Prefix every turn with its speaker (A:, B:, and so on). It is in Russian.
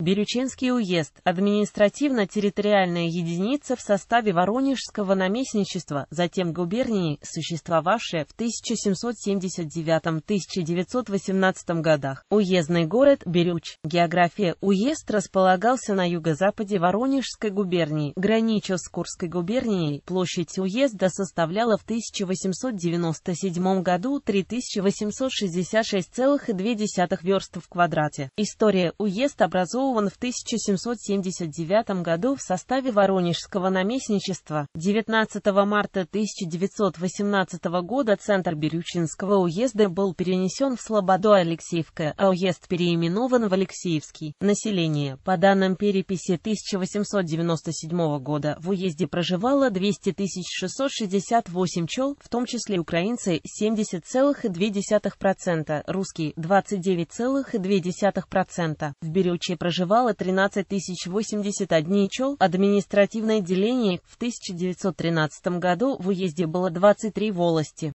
A: Бирючинский уезд – административно-территориальная единица в составе Воронежского наместничества, затем губернии, существовавшая в 1779-1918 годах. Уездный город Бирюч. География уезд располагался на юго-западе Воронежской губернии, граничил с Курской губернией. Площадь уезда составляла в 1897 году 3866,2 верст в квадрате. История уезд образовывала образован в 1779 году в составе Воронежского наместничества. 19 марта 1918 года центр Бирючинского уезда был перенесен в Слободу Алексеевка, а уезд переименован в Алексеевский. Население. По данным переписи 1897 года в уезде проживало 200 668 чел, в том числе украинцы 70,2%, русские 29,2%. В Бирюче проживало проживало 13 081 чел, административное деление, в 1913 году в уезде было 23 волости.